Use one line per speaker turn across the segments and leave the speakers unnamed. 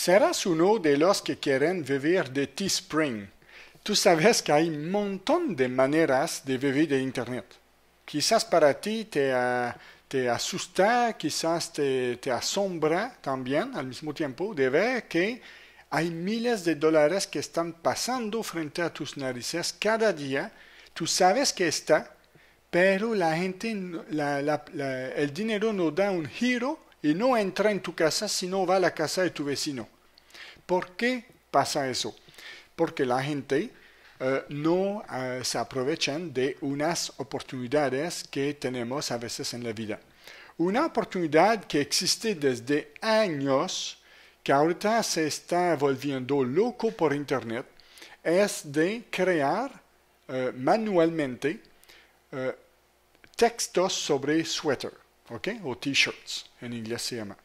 serás uno de los que quieren vivir de Teespring. Tú sabes que hay un montón de maneras de vivir de Internet. Quizás para ti te, ah, asusta, quizás te, asombra también al mismo tiempo de ver que hay miles de dólares que están pasando frente a tus narices cada día. Tú sabes que está, pero la gente, el dinero no da un giro y no entra en tu casa, sino va a la casa de tu vecino. ¿Por qué pasa eso? Porque la gente eh, no eh, se aprovecha de unas oportunidades que tenemos a veces en la vida. Una oportunidad que existe desde años, que ahorita se está volviendo loco por Internet, es de crear eh, manualmente textos sobre suéter. ¿ok? O t-shirts, en inglés se llama.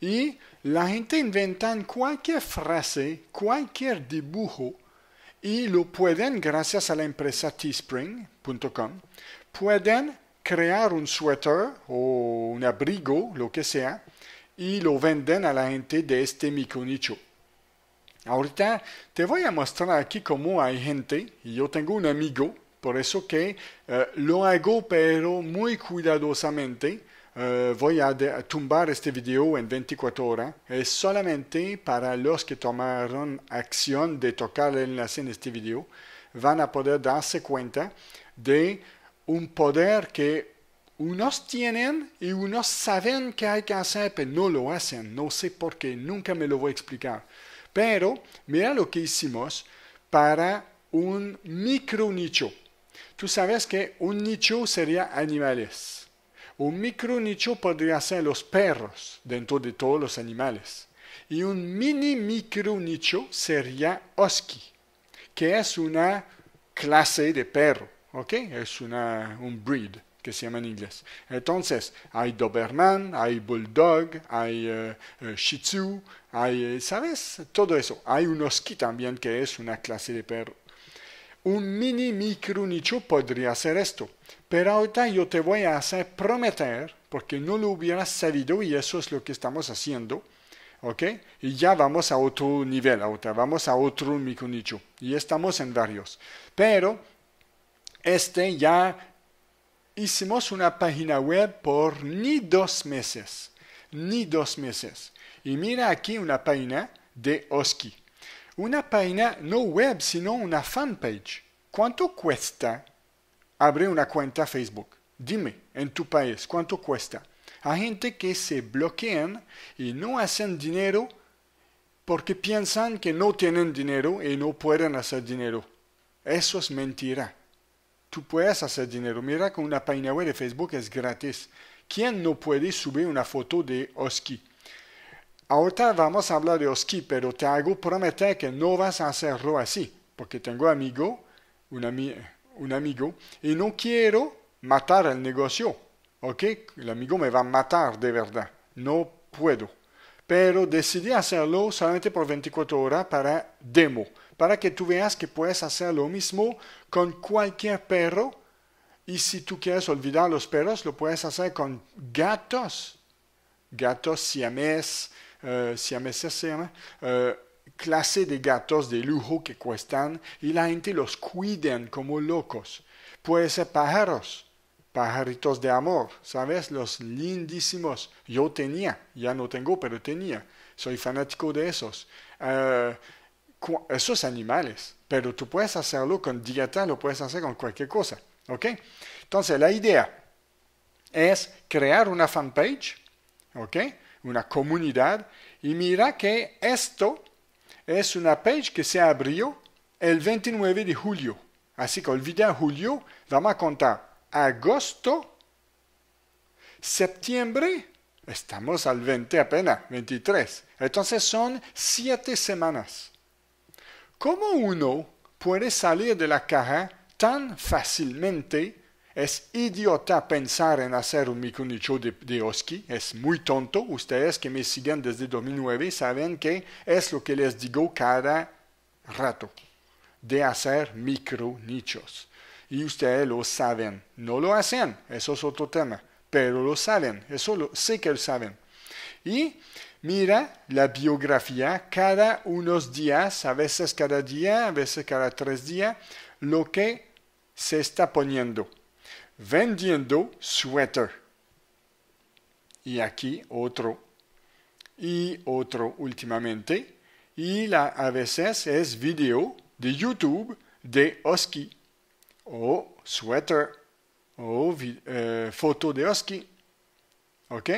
Y la gente inventa cualquier frase, cualquier dibujo, y lo pueden, gracias a la empresa teespring.com, pueden crear un suéter o un abrigo, lo que sea, y lo venden a la gente de este nicho. Ahorita te voy a mostrar aquí cómo hay gente, y yo tengo un amigo, por eso que eh, lo hago pero muy cuidadosamente, eh, voy a tumbar este video en 24 horas. Es solamente para los que tomaron acción de tocar el enlace en este video. Van a poder darse cuenta de un poder que unos tienen y unos saben que hay que hacer, pero no lo hacen. No sé por qué, nunca me lo voy a explicar. Pero mira lo que hicimos para un micro nicho. Tú sabes que un nicho sería animales un micro nicho podría ser los perros dentro de todos los animales. Y un mini micro nicho sería Husky, que es una clase de perro, ¿ok? Es una, un breed que se llama en inglés. Entonces, hay Doberman, hay Bulldog, hay eh, eh, Shih Tzu, hay, eh, ¿sabes? Todo eso. Hay un Husky también que es una clase de perro. Un mini micro nicho podría ser esto, pero ahorita yo te voy a hacer prometer, porque no lo hubieras sabido y eso es lo que estamos haciendo, ¿ok? Y ya vamos a otro nivel, ahora vamos a otro micro nicho y estamos en varios. Pero este ya hicimos una página web por ni dos meses, ni dos meses. Y mira aquí una página de Oski. Una página no web, sino una fanpage. ¿Cuánto cuesta abrir una cuenta Facebook? Dime, en tu país, ¿cuánto cuesta? Hay gente que se bloquean y no hacen dinero porque piensan que no tienen dinero y no pueden hacer dinero. Eso es mentira. Tú puedes hacer dinero. Mira que una página web de Facebook es gratis. ¿Quién no puede subir una foto de Oski? Ahorita vamos a hablar de Oski, pero te hago prometer que no vas a hacerlo así, porque tengo amigo, un, amigo, y no quiero matar el negocio, ¿ok? El amigo me va a matar de verdad, no puedo. Pero decidí hacerlo solamente por 24 horas para demo, para que tú veas que puedes hacer lo mismo con cualquier perro y si tú quieres olvidar los perros, lo puedes hacer con gatos, gatos ames, eh, si a me se llama, eh, clase de gatos de lujo que cuestan y la gente los cuiden como locos. Puede ser pájaros, pajaritos de amor, ¿sabes? Los lindísimos. Yo tenía, ya no tengo, pero tenía. Soy fanático de esos. Eh, esos animales, pero tú puedes hacerlo con dieta, lo puedes hacer con cualquier cosa, ¿ok? Entonces la idea es crear una fanpage, ¿ok? una comunidad, y mira que esto es una page que se abrió el 29 de julio. Así que olvida julio, vamos a contar agosto, septiembre, estamos al 20 apenas, 23. Entonces son siete semanas. ¿Cómo uno puede salir de la caja tan fácilmente es idiota pensar en hacer un micronicho de, de Oski, es muy tonto. Ustedes que me siguen desde 2009 saben que es lo que les digo cada rato, de hacer micronichos. Y ustedes lo saben, no lo hacen, eso es otro tema, pero lo saben, eso lo, sé que lo saben. Y mira la biografía cada unos días, a veces cada día, a veces cada tres días, lo que se está poniendo vendiendo suéter. Y aquí otro y otro últimamente. Y la, a veces es video de YouTube de Oski o suéter o eh, foto de Oski. ¿Ok?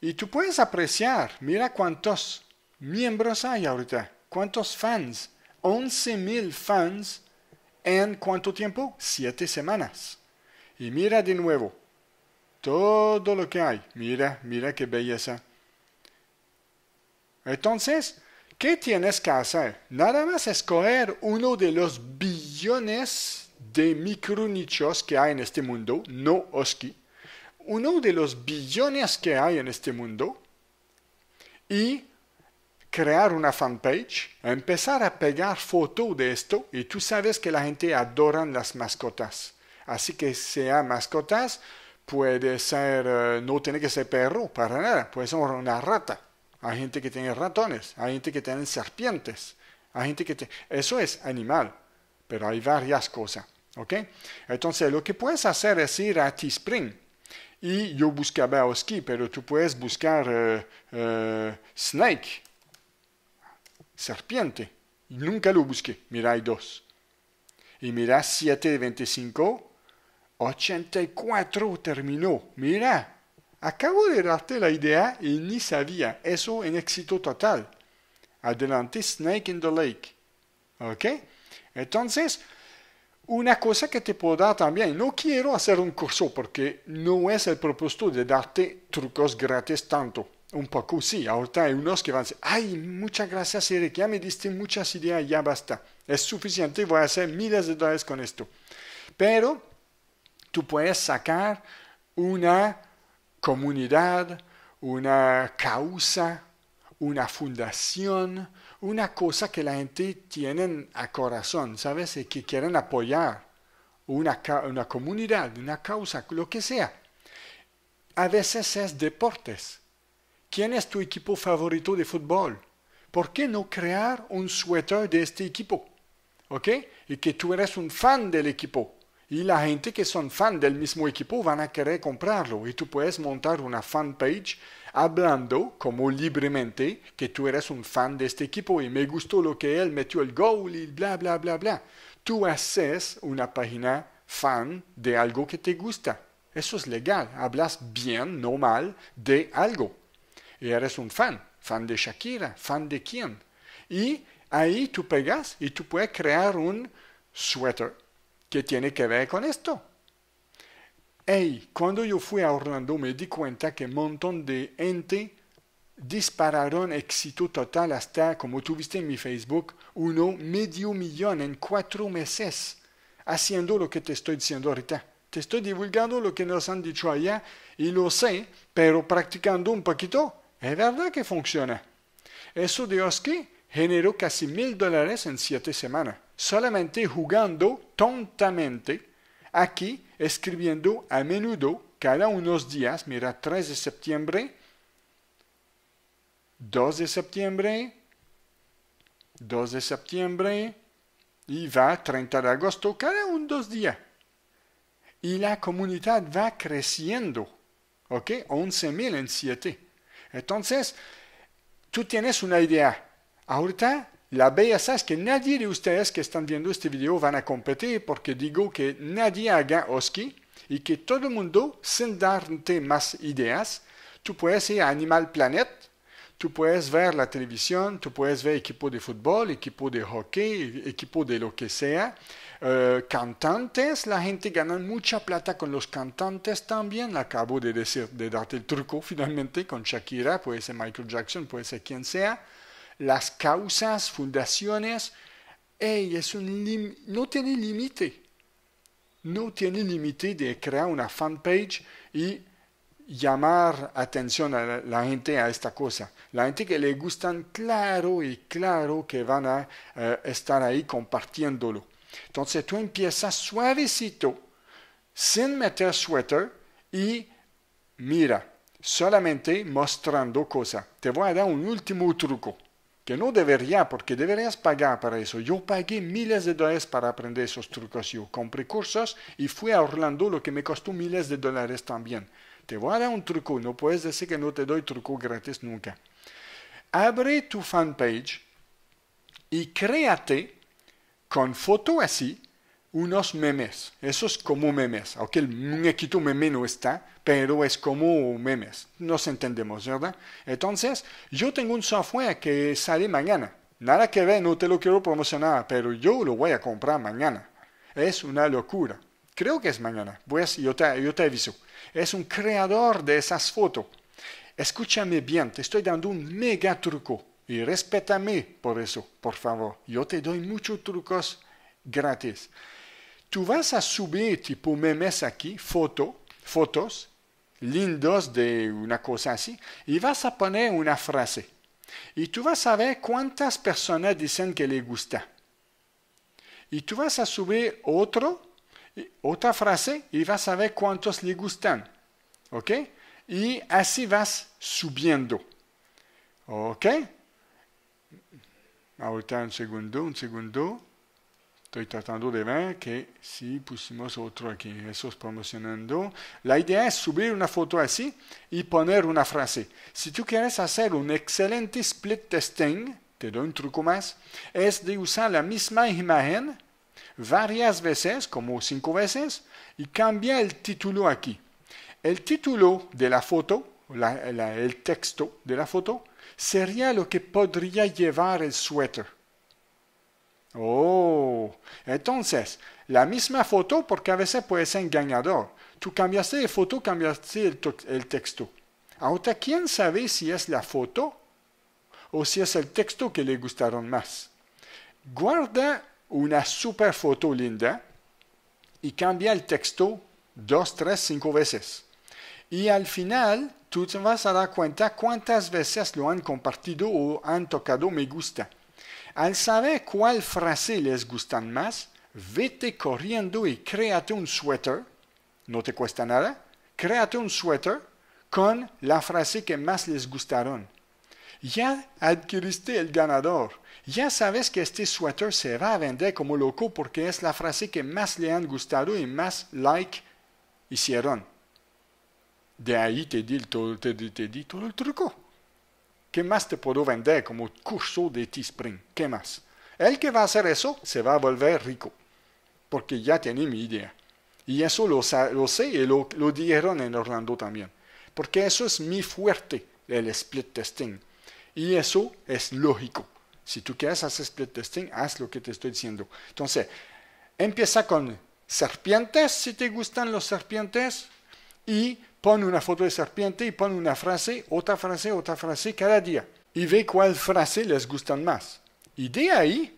Y tú puedes apreciar, mira cuántos miembros hay ahorita, cuántos fans. 11.000 fans en cuánto tiempo? Siete semanas. Y mira de nuevo todo lo que hay. Mira, mira qué belleza. Entonces, ¿qué tienes que hacer? Nada más escoger uno de los billones de micronichos que hay en este mundo, no oski, uno de los billones que hay en este mundo y crear una fanpage, empezar a pegar fotos de esto y tú sabes que la gente adora las mascotas. Así que sea mascotas, puede ser, eh, no tiene que ser perro, para nada, puede ser una rata. Hay gente que tiene ratones, hay gente que tiene serpientes, hay gente que tiene... Eso es animal, pero hay varias cosas, ¿ok? Entonces, lo que puedes hacer es ir a T-Spring y yo buscaba Oski, pero tú puedes buscar eh, eh, Snake, serpiente. Nunca lo busqué. Mira, hay dos. Y mira, 7 84 terminó. Mira, acabo de darte la idea y ni sabía. Eso en éxito total. Adelante, Snake in the Lake. ¿Ok? Entonces, una cosa que te puedo dar también, no quiero hacer un curso porque no es el propósito de darte trucos gratis tanto. Un poco sí, ahorita hay unos que van a decir, ay, muchas gracias Eric, ya me diste muchas ideas, ya basta. Es suficiente, voy a hacer miles de dólares con esto. Pero tú puedes sacar una comunidad, una causa, una fundación, una cosa que la gente tiene a corazón, ¿sabes? Y que quieren apoyar, una, una comunidad, una causa, lo que sea. A veces es deportes. ¿Quién es tu equipo favorito de fútbol? ¿Por qué no crear un suéter de este equipo? ¿Ok? Y que tú eres un fan del equipo. Y la gente que son fan del mismo equipo van a querer comprarlo y tú puedes montar una fanpage hablando como libremente que tú eres un fan de este equipo y me gustó lo que él metió el goal y bla bla bla bla. Tú haces una página fan de algo que te gusta. Eso es legal. Hablas bien, no mal, de algo. Y eres un fan. Fan de Shakira, fan de quién. Y ahí tú pegas y tú puedes crear un sweater. ¿Qué tiene que ver con esto. Hey, cuando yo fui a Orlando me di cuenta que un montón de gente dispararon éxito total hasta, como tuviste en mi Facebook, uno medio millón en cuatro meses, haciendo lo que te estoy diciendo ahorita. Te estoy divulgando lo que nos han dicho allá y lo sé, pero practicando un poquito, es verdad que funciona. Eso de Oski generó casi mil dólares en siete semanas solamente jugando tontamente, aquí escribiendo a menudo, cada unos días, mira, 3 de septiembre, 2 de septiembre, 2 de septiembre, y va 30 de agosto, cada un dos días. Y la comunidad va creciendo, ¿ok? 11.000 en 7. Entonces, tú tienes una idea. Ahorita la belleza es que nadie de ustedes que están viendo este video van a competir porque digo que nadie haga oski y que todo el mundo, sin darte más ideas, tú puedes ir a Animal Planet, tú puedes ver la televisión, tú puedes ver equipo de fútbol, equipo de hockey, equipo de lo que sea. Eh, cantantes, la gente gana mucha plata con los cantantes también. Acabo de decir, de darte el truco finalmente con Shakira, puede ser Michael Jackson, puede ser quien sea las causas, fundaciones, no tiene límite. No tiene límite de crear una fanpage y llamar atención a la, gente a esta cosa. La gente que le gustan, claro y claro que van a eh, estar ahí compartiéndolo. Entonces tú empiezas suavecito, sin meter suéter y mira, solamente mostrando cosas. Te voy a dar un último truco que no debería, porque deberías pagar para eso. Yo pagué miles de dólares para aprender esos trucos. Yo compré cursos y fui a Orlando, lo que me costó miles de dólares también. Te voy a dar un truco, no puedes decir que no te doy truco gratis nunca. Abre tu fanpage y créate con foto así unos memes. Eso es como memes. Aunque el muñequito meme no está, pero es como memes. Nos entendemos, ¿verdad? Entonces, yo tengo un software que sale mañana. Nada que ver, no te lo quiero promocionar, pero yo lo voy a comprar mañana. Es una locura. Creo que es mañana. Pues yo te, yo te aviso. Es un creador de esas fotos. Escúchame bien, te estoy dando un mega truco. Y respétame por eso, por favor. Yo te doy muchos trucos gratis tú vas a subir tipo memes aquí, fotos lindos de una cosa así, y vas a poner una frase. Y tú vas a ver cuántas personas dicen que les gusta. Y tú vas a subir otro, otra frase y vas a ver cuántos les gustan. ¿Ok? Y así vas subiendo. ¿Ok? Ahorita un segundo, un segundo. Estoy tratando de ver que si pusimos otro aquí, eso es promocionando. La idea es subir una foto así y poner una frase. Si tú quieres hacer un excelente split testing, te doy un truco más, es de usar la misma imagen varias veces, como cinco veces, y cambia el título aquí. El título de la foto, el texto de la foto, sería lo que podría llevar el suéter Oh, entonces, la misma foto porque a veces puede ser engañador. Tú cambiaste de foto, cambiaste el, el texto. Ahora, ¿quién sabe si es la foto o si es el texto que le gustaron más? Guarda una super foto linda y cambia el texto dos, tres, cinco veces. Y al final, tú te vas a dar cuenta cuántas veces lo han compartido o han tocado me gusta. Al saber cuál frase les gustan más, vete corriendo y créate un suéter, no te cuesta nada, créate un suéter con la frase que más les gustaron. Ya adquiriste el ganador. Ya sabes que este suéter se va a vender como loco porque es la frase que más le han gustado y más like hicieron. De ahí te di, todo, te di todo el truco. ¿Qué más te puedo vender como curso de T-Spring? ¿Qué más? El que va a hacer eso se va a volver rico, porque ya tiene mi idea. Y eso lo, sé y lo, lo dijeron en Orlando también, porque eso es mi fuerte, el split testing. Y eso es lógico. Si tú quieres hacer split testing, haz lo que te estoy diciendo. Entonces, empieza con serpientes, si te gustan los serpientes, et pon une photo de serpiente y pon une frase, otra frase, otra frase cada día Et ve cuál frase les gustan más. Y de ahí,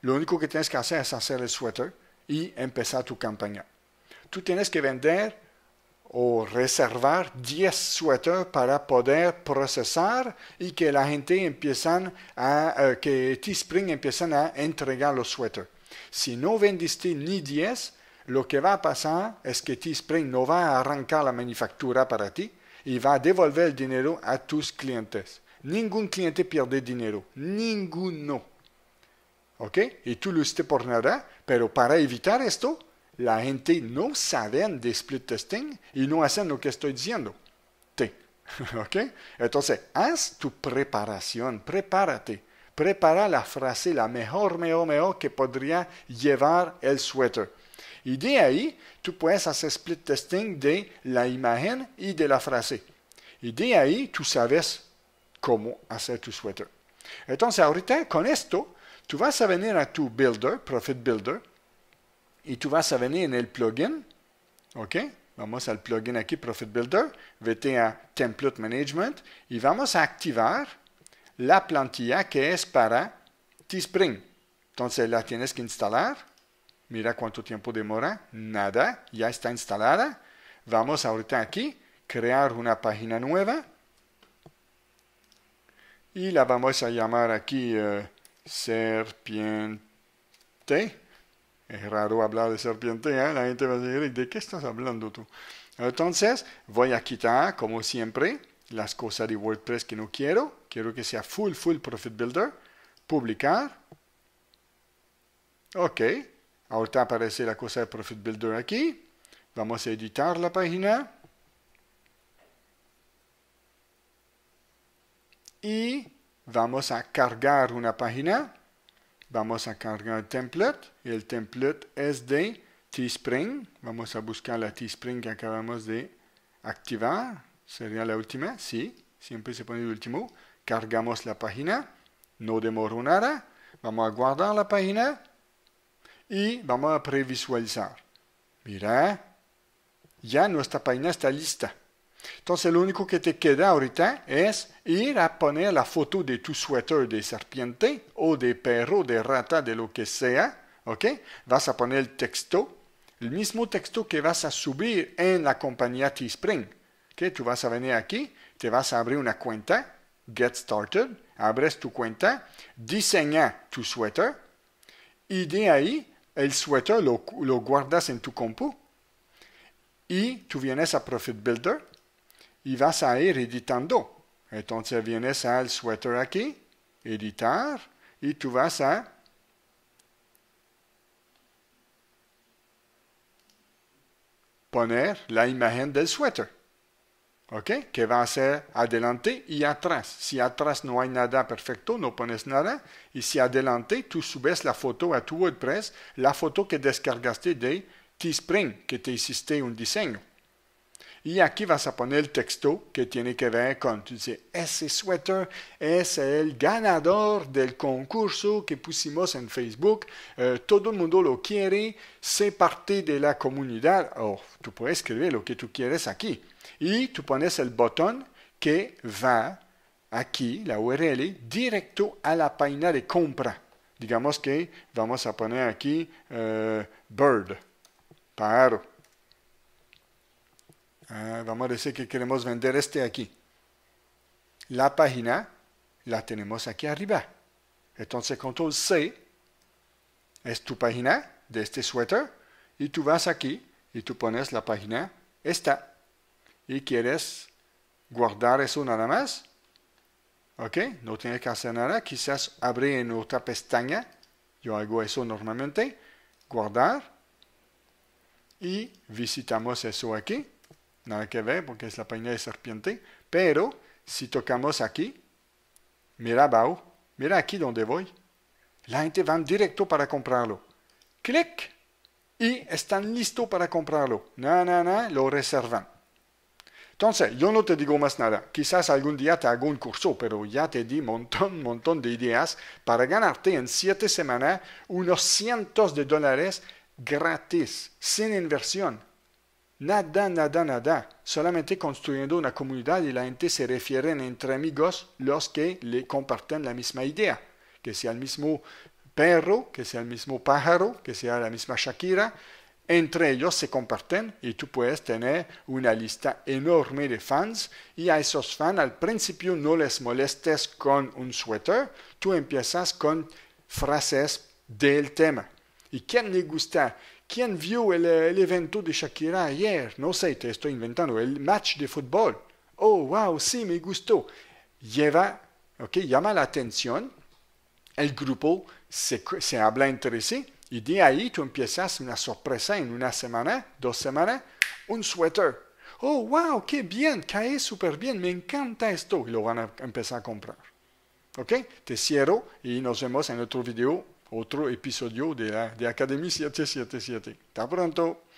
lo único que tienes que hacer es hacer el suéter y empezar tu campaña. Tú tienes que vendre ou réserver 10 suéteres para poder procesar et que la gente empiezan a, eh, que que T-Spring empiezan a entregar los suéteres. Si no vendiste ni 10, lo que va passer es que t spring no va a la manufactura para ti y va a le dinero a tus clientes. Ningún cliente pierde dinero, ninguno. ¿Ok? Y tú lo nada, pero para evitar esto, la gente no sabe de split testing y no hacen lo que estoy diciendo. Te. ¿Ok? Entonces, haz tu preparación, prepárate. Prepara la frase la mejor, mejor, mejor que podría llevar el suéter. Et de ahí tú puedes hacer split testing de la imagen de la phrase. Et de ahí tú sabes cómo hacer tu sweater. Entonces ahorita con esto, tu vas venir à tu builder, Profit Builder, Et tu vas a venir en el plugin. OK? Vamos le plugin aquí, Profit Builder. Vete a Template Management Et vamos a activar la plantilla que es para Teespring. Entonces la tienes que instalar. Mira cuánto tiempo demora. Nada, ya está instalada. Vamos ahorita aquí, crear una página nueva. Y la vamos a llamar aquí eh, serpiente. Es raro hablar de serpiente, ¿eh? la gente va a decir, ¿de qué estás hablando tú? Entonces, voy a quitar, como siempre, las cosas de WordPress que no quiero. Quiero que sea full, full Profit Builder. Publicar. Ok. Ahorita aparece la cosa de Profit Builder aquí. Vamos a editar la página. Y vamos a cargar una página. Vamos a cargar el template. Y el template es de Teespring. Vamos a buscar la Teespring que acabamos de activar. Sería la última, sí. Siempre se pone el último. Cargamos la página. No demoró nada. Vamos a guardar la página y vamos a previsualizar. Mira, ya nuestra página está lista. Entonces lo único que te queda ahorita es ir a poner la foto de tu suéter de serpiente o de perro, de rata, de lo que sea. ¿Ok? Vas a poner el texto, el mismo texto que vas a subir en la compañía Teespring. ¿Ok? Tú vas a venir aquí, te vas a abrir una cuenta, Get Started, abres tu cuenta, diseña tu suéter y de ahí el suéter lo, lo, guardas en tu compu y tu vienes a Profit Builder y vas a ir editando. Entonces vienes al sweater aquí, editar, y tu vas a poner la imagen del suéter ok? que va ser adelante y atrás. Si atrás no hay nada perfecto, no pones nada. Y si adelante, tu subes la foto a tu WordPress, la foto que descargaste de Teespring, que te hiciste un diseño. Y aquí vas a poner el texto que tiene que ver con, tú dices, ese sweater, es el ganador del concurso que pusimos en Facebook, eh, todo el mundo lo quiere, se parte de la comunidad, o tu tú puedes escribir lo que tú quieres aquí. y tú pones el botón que va aquí, la URL, directo a la página de compra. Digamos que vamos a poner aquí eh, bird, pájaro. Ah, vamos a decir que queremos vender este aquí. La página la tenemos aquí arriba. Entonces, control C es tu página de este suéter y tú vas aquí y tú pones la página esta y quieres guardar eso nada más, ¿ok? No tienes que hacer nada, quizás abrir en otra pestaña, yo hago eso normalmente, guardar y visitamos eso aquí, nada que ver porque es la página de serpiente, pero si tocamos aquí, mira abajo, mira aquí donde voy, la gente va directo para comprarlo, clic y están listos para comprarlo, No, no, no. lo reservan. Entonces, yo no te digo más nada. Quizás algún día te hago un curso, pero ya te di montón, montón de ideas para ganarte en siete semanas unos cientos de dólares gratis, sin inversión. Nada, nada, nada. Solamente construyendo una comunidad y la gente se refieren entre amigos los que le comparten la misma idea. Que sea el mismo perro, que sea el mismo pájaro, que sea la misma Shakira, Entre ellos se comparten et tú puedes tener una lista enorme de fans y a esos fans al principio no les molestes con un suéter, tú empiezas con frases del tema. ¿Y quién le gusta? ¿Quién vio el, evento de Shakira ayer? No sé, te estoy inventando, el match de fútbol. Oh, wow, sí, me gustó. Lleva, ok, llama la atención. El grupo se, se habla entre Y de ahí tú empiezas una sorpresa en una semana, dos semanas, un suéter. Oh, wow, qué bien, cae súper bien, me encanta esto. Y lo van a empezar a comprar. ¿Ok? Te cierro y nos vemos en otro video, otro episodio de, la, de 777. Hasta pronto.